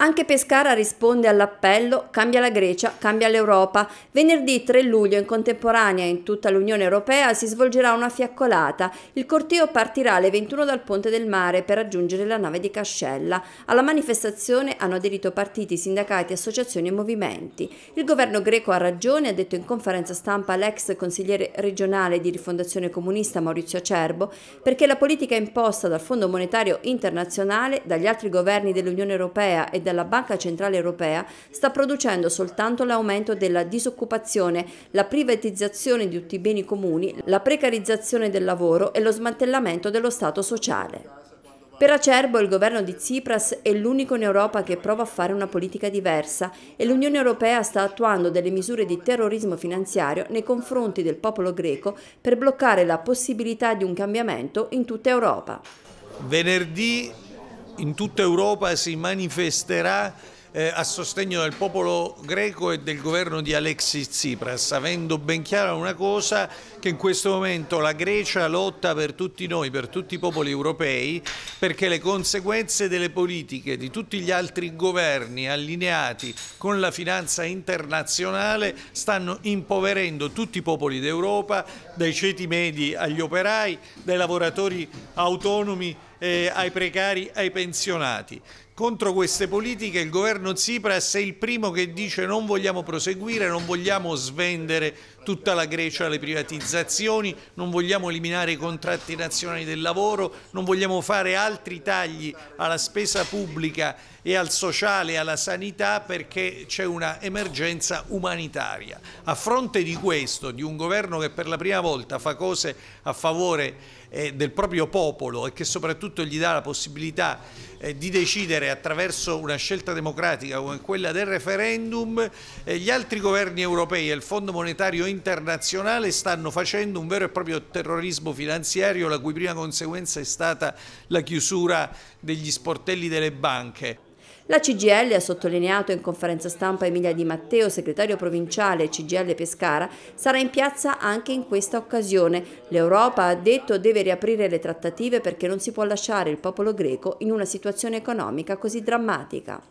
Anche Pescara risponde all'appello Cambia la Grecia, cambia l'Europa. Venerdì 3 luglio in contemporanea in tutta l'Unione Europea si svolgerà una fiaccolata. Il corteo partirà alle 21 dal Ponte del Mare per raggiungere la nave di Cascella. Alla manifestazione hanno aderito partiti, sindacati, associazioni e movimenti. Il governo greco ha ragione, ha detto in conferenza stampa l'ex consigliere regionale di rifondazione comunista Maurizio Acerbo, perché la politica imposta dal Fondo Monetario Internazionale, dagli altri governi dell'Unione Europea e dalla Banca Centrale Europea sta producendo soltanto l'aumento della disoccupazione, la privatizzazione di tutti i beni comuni, la precarizzazione del lavoro e lo smantellamento dello Stato sociale. Per Acerbo il governo di Tsipras è l'unico in Europa che prova a fare una politica diversa e l'Unione Europea sta attuando delle misure di terrorismo finanziario nei confronti del popolo greco per bloccare la possibilità di un cambiamento in tutta Europa. Venerdì in tutta Europa si manifesterà eh, a sostegno del popolo greco e del governo di Alexis Tsipras, avendo ben chiara una cosa che in questo momento la Grecia lotta per tutti noi, per tutti i popoli europei, perché le conseguenze delle politiche di tutti gli altri governi allineati con la finanza internazionale stanno impoverendo tutti i popoli d'Europa, dai ceti medi agli operai, dai lavoratori autonomi eh, ai precari, ai pensionati contro queste politiche il governo Tsipras è il primo che dice non vogliamo proseguire, non vogliamo svendere tutta la Grecia alle privatizzazioni, non vogliamo eliminare i contratti nazionali del lavoro, non vogliamo fare altri tagli alla spesa pubblica e al sociale e alla sanità perché c'è una emergenza umanitaria. A fronte di questo, di un governo che per la prima volta fa cose a favore eh, del proprio popolo e che soprattutto gli dà la possibilità eh, di decidere attraverso una scelta democratica come quella del referendum, eh, gli altri governi europei e il Fondo Monetario Internazionale stanno facendo un vero e proprio terrorismo finanziario la cui prima conseguenza è stata la chiusura degli sportelli delle banche. La CGL ha sottolineato in conferenza stampa Emilia Di Matteo, segretario provinciale CGL Pescara, sarà in piazza anche in questa occasione. L'Europa, ha detto, deve riaprire le trattative perché non si può lasciare il popolo greco in una situazione economica così drammatica.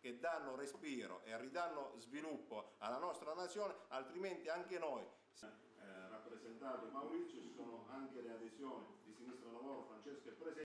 che danno respiro e ridanno sviluppo alla nostra nazione, altrimenti anche noi rappresentato Maurizio, ci sono anche le adesioni di Sinistra Lavoro, Francesco è presente.